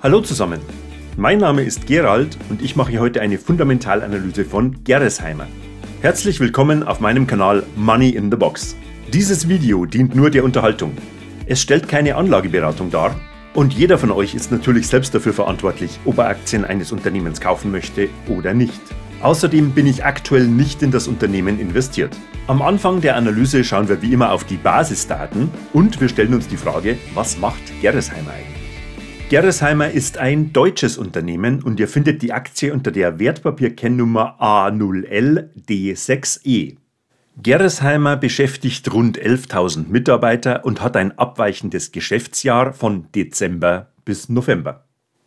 Hallo zusammen, mein Name ist Gerald und ich mache heute eine Fundamentalanalyse von Gerresheimer. Herzlich willkommen auf meinem Kanal Money in the Box. Dieses Video dient nur der Unterhaltung. Es stellt keine Anlageberatung dar und jeder von euch ist natürlich selbst dafür verantwortlich, ob er Aktien eines Unternehmens kaufen möchte oder nicht. Außerdem bin ich aktuell nicht in das Unternehmen investiert. Am Anfang der Analyse schauen wir wie immer auf die Basisdaten und wir stellen uns die Frage, was macht Gerresheimer eigentlich? Gerresheimer ist ein deutsches Unternehmen und ihr findet die Aktie unter der Wertpapierkennnummer A0LD6E. Gerresheimer beschäftigt rund 11.000 Mitarbeiter und hat ein abweichendes Geschäftsjahr von Dezember bis November.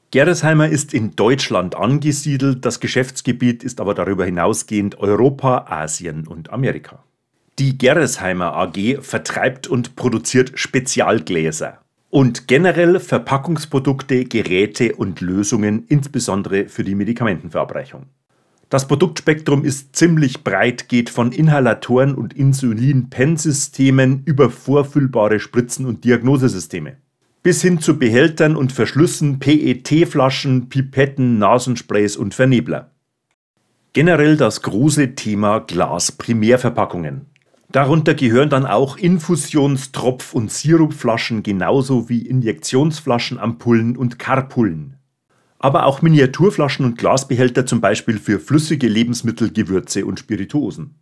Gerresheimer ist in Deutschland angesiedelt, das Geschäftsgebiet ist aber darüber hinausgehend Europa, Asien und Amerika. Die Gerresheimer AG vertreibt und produziert Spezialgläser und generell Verpackungsprodukte, Geräte und Lösungen, insbesondere für die Medikamentenverabreichung. Das Produktspektrum ist ziemlich breit, geht von Inhalatoren und Insulin-Pen-Systemen über vorfüllbare Spritzen und Diagnosesysteme. Bis hin zu Behältern und Verschlüssen, PET-Flaschen, Pipetten, Nasensprays und Vernebler. Generell das große Thema Glas-Primärverpackungen. Darunter gehören dann auch Infusions-, Tropf- und Sirupflaschen genauso wie Injektionsflaschen, Ampullen und Karpullen. Aber auch Miniaturflaschen und Glasbehälter zum Beispiel für flüssige Lebensmittel, Gewürze und Spirituosen.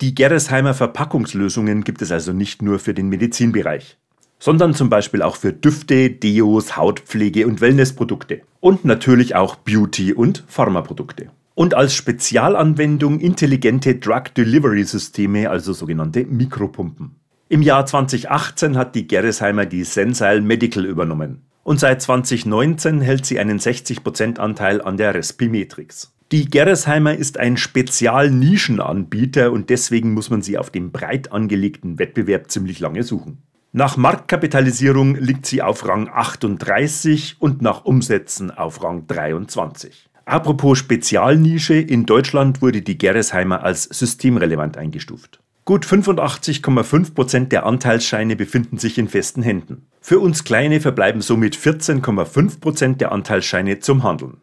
Die Gerresheimer Verpackungslösungen gibt es also nicht nur für den Medizinbereich, sondern zum Beispiel auch für Düfte, Deos, Hautpflege und Wellnessprodukte. Und natürlich auch Beauty- und Pharmaprodukte und als Spezialanwendung intelligente Drug Delivery Systeme, also sogenannte Mikropumpen. Im Jahr 2018 hat die Gerresheimer die Sensile Medical übernommen und seit 2019 hält sie einen 60% Anteil an der Respimetrix. Die Gerresheimer ist ein Spezial-Nischenanbieter und deswegen muss man sie auf dem breit angelegten Wettbewerb ziemlich lange suchen. Nach Marktkapitalisierung liegt sie auf Rang 38 und nach Umsätzen auf Rang 23. Apropos Spezialnische, in Deutschland wurde die Gerresheimer als systemrelevant eingestuft. Gut 85,5% der Anteilsscheine befinden sich in festen Händen. Für uns Kleine verbleiben somit 14,5% der Anteilsscheine zum Handeln.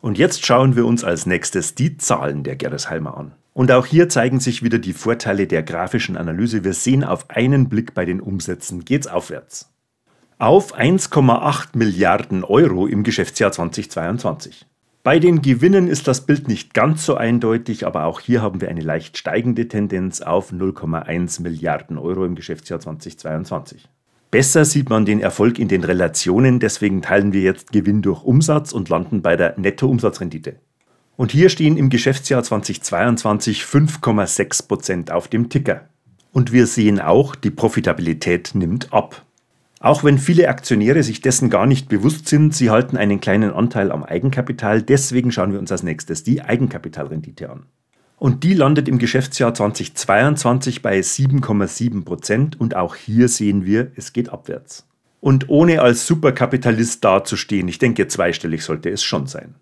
Und jetzt schauen wir uns als nächstes die Zahlen der Gerresheimer an. Und auch hier zeigen sich wieder die Vorteile der grafischen Analyse. Wir sehen auf einen Blick bei den Umsätzen geht's aufwärts. Auf 1,8 Milliarden Euro im Geschäftsjahr 2022. Bei den Gewinnen ist das Bild nicht ganz so eindeutig, aber auch hier haben wir eine leicht steigende Tendenz auf 0,1 Milliarden Euro im Geschäftsjahr 2022. Besser sieht man den Erfolg in den Relationen, deswegen teilen wir jetzt Gewinn durch Umsatz und landen bei der Nettoumsatzrendite. Und hier stehen im Geschäftsjahr 2022 5,6% Prozent auf dem Ticker. Und wir sehen auch, die Profitabilität nimmt ab. Auch wenn viele Aktionäre sich dessen gar nicht bewusst sind, sie halten einen kleinen Anteil am Eigenkapital, deswegen schauen wir uns als nächstes die Eigenkapitalrendite an. Und die landet im Geschäftsjahr 2022 bei 7,7% Prozent und auch hier sehen wir, es geht abwärts. Und ohne als Superkapitalist dazustehen, ich denke zweistellig sollte es schon sein.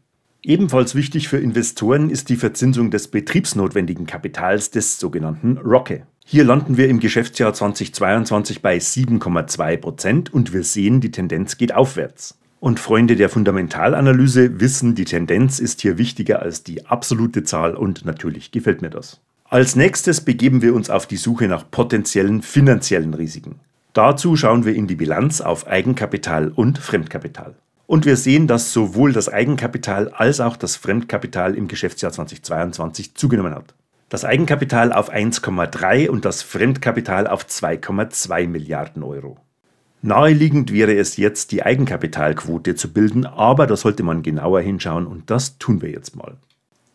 Ebenfalls wichtig für Investoren ist die Verzinsung des betriebsnotwendigen Kapitals des sogenannten ROCKE. Hier landen wir im Geschäftsjahr 2022 bei 7,2 Prozent und wir sehen, die Tendenz geht aufwärts. Und Freunde der Fundamentalanalyse wissen, die Tendenz ist hier wichtiger als die absolute Zahl und natürlich gefällt mir das. Als nächstes begeben wir uns auf die Suche nach potenziellen finanziellen Risiken. Dazu schauen wir in die Bilanz auf Eigenkapital und Fremdkapital. Und wir sehen, dass sowohl das Eigenkapital als auch das Fremdkapital im Geschäftsjahr 2022 zugenommen hat das Eigenkapital auf 1,3 und das Fremdkapital auf 2,2 Milliarden Euro. Naheliegend wäre es jetzt, die Eigenkapitalquote zu bilden, aber da sollte man genauer hinschauen und das tun wir jetzt mal.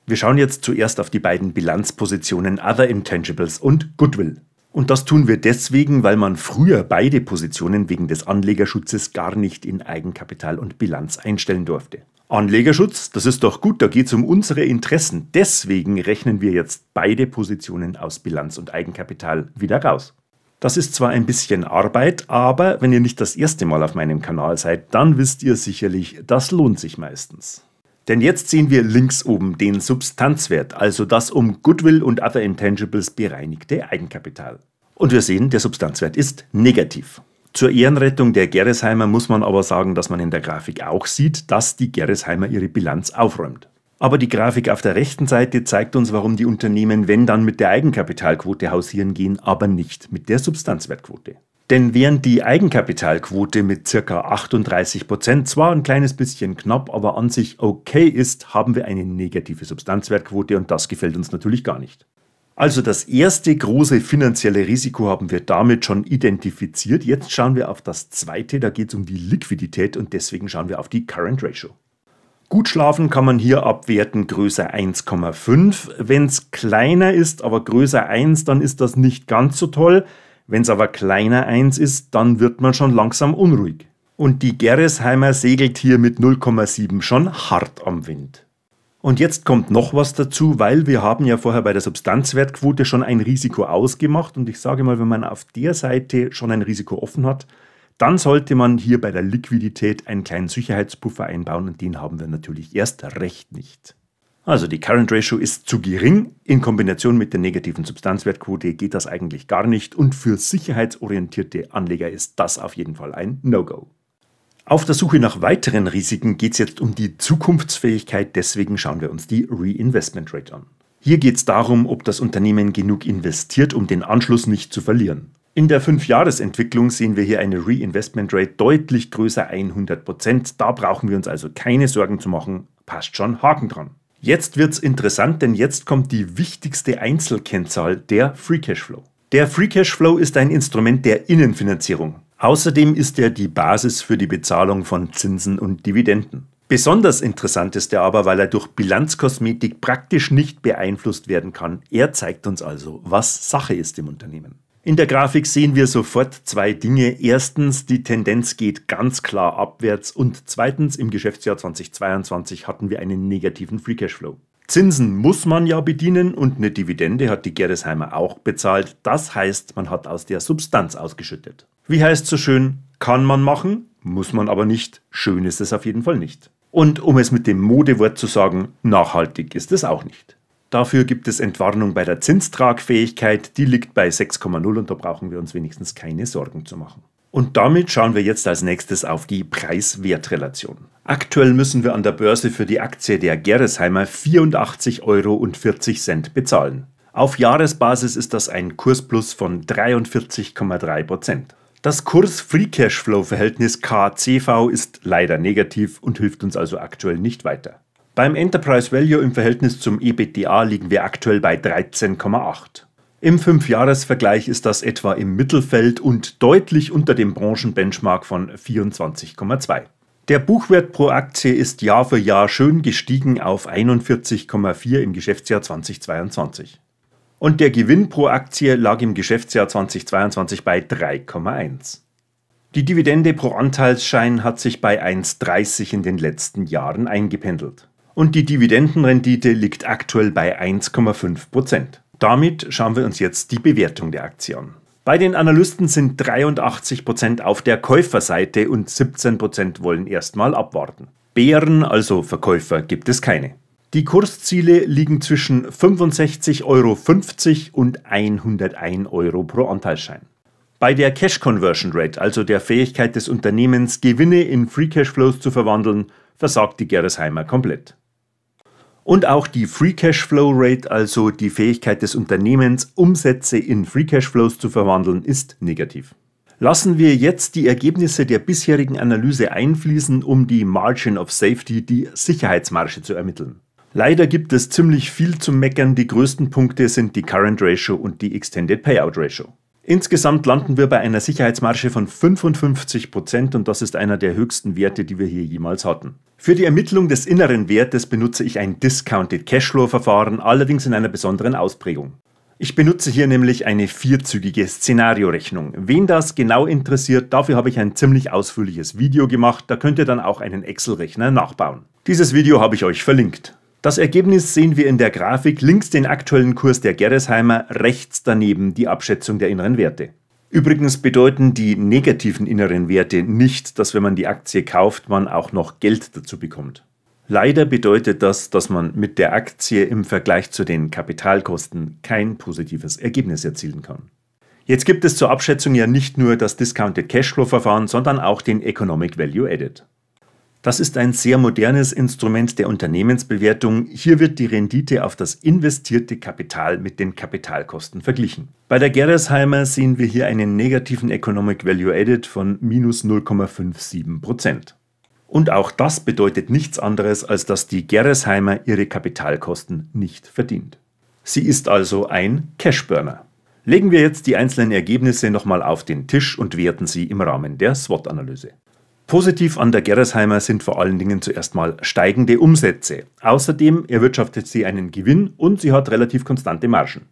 Wir schauen jetzt zuerst auf die beiden Bilanzpositionen Other Intangibles und Goodwill. Und das tun wir deswegen, weil man früher beide Positionen wegen des Anlegerschutzes gar nicht in Eigenkapital und Bilanz einstellen durfte. Anlegerschutz, das ist doch gut, da geht es um unsere Interessen. Deswegen rechnen wir jetzt beide Positionen aus Bilanz und Eigenkapital wieder raus. Das ist zwar ein bisschen Arbeit, aber wenn ihr nicht das erste Mal auf meinem Kanal seid, dann wisst ihr sicherlich, das lohnt sich meistens. Denn jetzt sehen wir links oben den Substanzwert, also das um Goodwill und Other Intangibles bereinigte Eigenkapital. Und wir sehen, der Substanzwert ist negativ. Zur Ehrenrettung der Gerresheimer muss man aber sagen, dass man in der Grafik auch sieht, dass die Gerresheimer ihre Bilanz aufräumt. Aber die Grafik auf der rechten Seite zeigt uns, warum die Unternehmen, wenn dann mit der Eigenkapitalquote hausieren gehen, aber nicht mit der Substanzwertquote. Denn während die Eigenkapitalquote mit ca. 38% zwar ein kleines bisschen knapp, aber an sich okay ist, haben wir eine negative Substanzwertquote und das gefällt uns natürlich gar nicht. Also das erste große finanzielle Risiko haben wir damit schon identifiziert. Jetzt schauen wir auf das zweite, da geht es um die Liquidität und deswegen schauen wir auf die Current Ratio. Gut schlafen kann man hier abwerten größer 1,5. Wenn es kleiner ist, aber größer 1, dann ist das nicht ganz so toll. Wenn es aber kleiner 1 ist, dann wird man schon langsam unruhig. Und die Gerresheimer segelt hier mit 0,7 schon hart am Wind. Und jetzt kommt noch was dazu, weil wir haben ja vorher bei der Substanzwertquote schon ein Risiko ausgemacht. Und ich sage mal, wenn man auf der Seite schon ein Risiko offen hat, dann sollte man hier bei der Liquidität einen kleinen Sicherheitspuffer einbauen und den haben wir natürlich erst recht nicht. Also die Current Ratio ist zu gering, in Kombination mit der negativen Substanzwertquote geht das eigentlich gar nicht und für sicherheitsorientierte Anleger ist das auf jeden Fall ein No-Go. Auf der Suche nach weiteren Risiken geht es jetzt um die Zukunftsfähigkeit, deswegen schauen wir uns die Reinvestment Rate an. Hier geht es darum, ob das Unternehmen genug investiert, um den Anschluss nicht zu verlieren. In der 5-Jahres-Entwicklung sehen wir hier eine Reinvestment Rate deutlich größer 100%, da brauchen wir uns also keine Sorgen zu machen, passt schon, Haken dran. Jetzt wird es interessant, denn jetzt kommt die wichtigste Einzelkennzahl, der Free Cash Flow. Der Free Cash Flow ist ein Instrument der Innenfinanzierung. Außerdem ist er die Basis für die Bezahlung von Zinsen und Dividenden. Besonders interessant ist er aber, weil er durch Bilanzkosmetik praktisch nicht beeinflusst werden kann. Er zeigt uns also, was Sache ist im Unternehmen. In der Grafik sehen wir sofort zwei Dinge. Erstens, die Tendenz geht ganz klar abwärts und zweitens, im Geschäftsjahr 2022 hatten wir einen negativen Free Cash Flow. Zinsen muss man ja bedienen und eine Dividende hat die Gerdesheimer auch bezahlt. Das heißt, man hat aus der Substanz ausgeschüttet. Wie heißt so schön, kann man machen, muss man aber nicht. Schön ist es auf jeden Fall nicht. Und um es mit dem Modewort zu sagen, nachhaltig ist es auch nicht. Dafür gibt es Entwarnung bei der Zinstragfähigkeit, die liegt bei 6,0 und da brauchen wir uns wenigstens keine Sorgen zu machen. Und damit schauen wir jetzt als nächstes auf die Preis-Wert-Relation. Aktuell müssen wir an der Börse für die Aktie der Gerresheimer 84,40 Euro bezahlen. Auf Jahresbasis ist das ein Kursplus von 43,3 Das Kurs-Free-Cash-Flow-Verhältnis KCV ist leider negativ und hilft uns also aktuell nicht weiter. Beim Enterprise Value im Verhältnis zum EBTA liegen wir aktuell bei 13,8. Im Fünfjahresvergleich ist das etwa im Mittelfeld und deutlich unter dem Branchenbenchmark von 24,2. Der Buchwert pro Aktie ist Jahr für Jahr schön gestiegen auf 41,4 im Geschäftsjahr 2022. Und der Gewinn pro Aktie lag im Geschäftsjahr 2022 bei 3,1. Die Dividende pro Anteilsschein hat sich bei 1,30 in den letzten Jahren eingependelt. Und die Dividendenrendite liegt aktuell bei 1,5 Prozent. Damit schauen wir uns jetzt die Bewertung der Aktie an. Bei den Analysten sind 83% auf der Käuferseite und 17% wollen erstmal abwarten. Bären, also Verkäufer, gibt es keine. Die Kursziele liegen zwischen 65,50 Euro und 101 Euro pro Anteilsschein. Bei der Cash Conversion Rate, also der Fähigkeit des Unternehmens, Gewinne in Free Cash Flows zu verwandeln, versagt die Gerresheimer komplett. Und auch die Free Cash Flow Rate, also die Fähigkeit des Unternehmens, Umsätze in Free Cash Flows zu verwandeln, ist negativ. Lassen wir jetzt die Ergebnisse der bisherigen Analyse einfließen, um die Margin of Safety, die Sicherheitsmarge zu ermitteln. Leider gibt es ziemlich viel zu meckern. Die größten Punkte sind die Current Ratio und die Extended Payout Ratio. Insgesamt landen wir bei einer Sicherheitsmarge von 55 Prozent und das ist einer der höchsten Werte, die wir hier jemals hatten. Für die Ermittlung des inneren Wertes benutze ich ein Discounted Cashflow-Verfahren, allerdings in einer besonderen Ausprägung. Ich benutze hier nämlich eine vierzügige Szenariorechnung. Wen das genau interessiert, dafür habe ich ein ziemlich ausführliches Video gemacht, da könnt ihr dann auch einen Excel-Rechner nachbauen. Dieses Video habe ich euch verlinkt. Das Ergebnis sehen wir in der Grafik, links den aktuellen Kurs der Gerresheimer, rechts daneben die Abschätzung der inneren Werte. Übrigens bedeuten die negativen inneren Werte nicht, dass wenn man die Aktie kauft, man auch noch Geld dazu bekommt. Leider bedeutet das, dass man mit der Aktie im Vergleich zu den Kapitalkosten kein positives Ergebnis erzielen kann. Jetzt gibt es zur Abschätzung ja nicht nur das Discounted Cashflow Verfahren, sondern auch den Economic Value Added. Das ist ein sehr modernes Instrument der Unternehmensbewertung. Hier wird die Rendite auf das investierte Kapital mit den Kapitalkosten verglichen. Bei der Gerresheimer sehen wir hier einen negativen Economic Value Added von minus 0,57 Und auch das bedeutet nichts anderes, als dass die Gerresheimer ihre Kapitalkosten nicht verdient. Sie ist also ein Cashburner. Legen wir jetzt die einzelnen Ergebnisse nochmal auf den Tisch und werten sie im Rahmen der SWOT-Analyse. Positiv an der Gerresheimer sind vor allen Dingen zuerst mal steigende Umsätze. Außerdem erwirtschaftet sie einen Gewinn und sie hat relativ konstante Margen.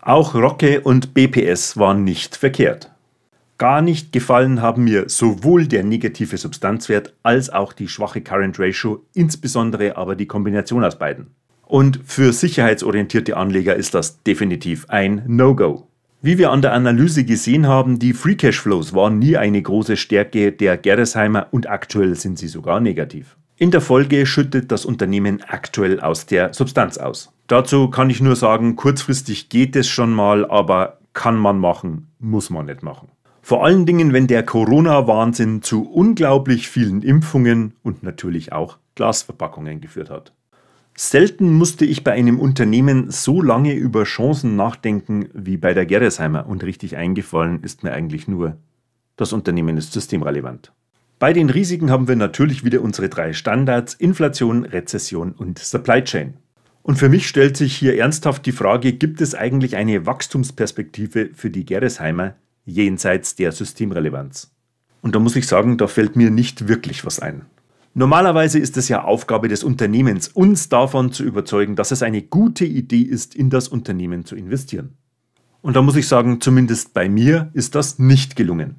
Auch Rocke und BPS waren nicht verkehrt. Gar nicht gefallen haben mir sowohl der negative Substanzwert als auch die schwache Current Ratio, insbesondere aber die Kombination aus beiden. Und für sicherheitsorientierte Anleger ist das definitiv ein No-Go. Wie wir an der Analyse gesehen haben, die Free Cashflows waren nie eine große Stärke der Gerresheimer und aktuell sind sie sogar negativ. In der Folge schüttet das Unternehmen aktuell aus der Substanz aus. Dazu kann ich nur sagen, kurzfristig geht es schon mal, aber kann man machen, muss man nicht machen. Vor allen Dingen, wenn der Corona-Wahnsinn zu unglaublich vielen Impfungen und natürlich auch Glasverpackungen geführt hat. Selten musste ich bei einem Unternehmen so lange über Chancen nachdenken wie bei der Gerresheimer und richtig eingefallen ist mir eigentlich nur, das Unternehmen ist systemrelevant. Bei den Risiken haben wir natürlich wieder unsere drei Standards Inflation, Rezession und Supply Chain. Und für mich stellt sich hier ernsthaft die Frage, gibt es eigentlich eine Wachstumsperspektive für die Gerresheimer jenseits der Systemrelevanz? Und da muss ich sagen, da fällt mir nicht wirklich was ein. Normalerweise ist es ja Aufgabe des Unternehmens, uns davon zu überzeugen, dass es eine gute Idee ist, in das Unternehmen zu investieren. Und da muss ich sagen, zumindest bei mir ist das nicht gelungen.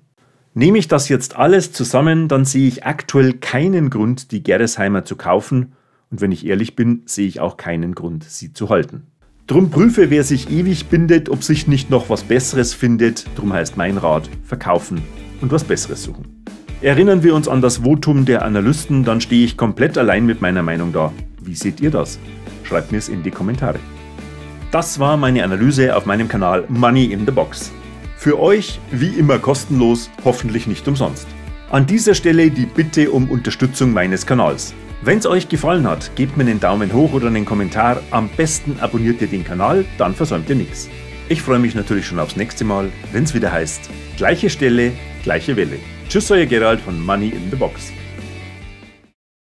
Nehme ich das jetzt alles zusammen, dann sehe ich aktuell keinen Grund, die Gerdesheimer zu kaufen und wenn ich ehrlich bin, sehe ich auch keinen Grund, sie zu halten. Drum prüfe, wer sich ewig bindet, ob sich nicht noch was Besseres findet. Drum heißt mein Rat, verkaufen und was Besseres suchen. Erinnern wir uns an das Votum der Analysten, dann stehe ich komplett allein mit meiner Meinung da. Wie seht ihr das? Schreibt mir es in die Kommentare. Das war meine Analyse auf meinem Kanal Money in the Box. Für euch wie immer kostenlos, hoffentlich nicht umsonst. An dieser Stelle die Bitte um Unterstützung meines Kanals. Wenn es euch gefallen hat, gebt mir einen Daumen hoch oder einen Kommentar. Am besten abonniert ihr den Kanal, dann versäumt ihr nichts. Ich freue mich natürlich schon aufs nächste Mal, wenn es wieder heißt, gleiche Stelle, gleiche Welle. Tschüss, euer Gerald von Money in the Box.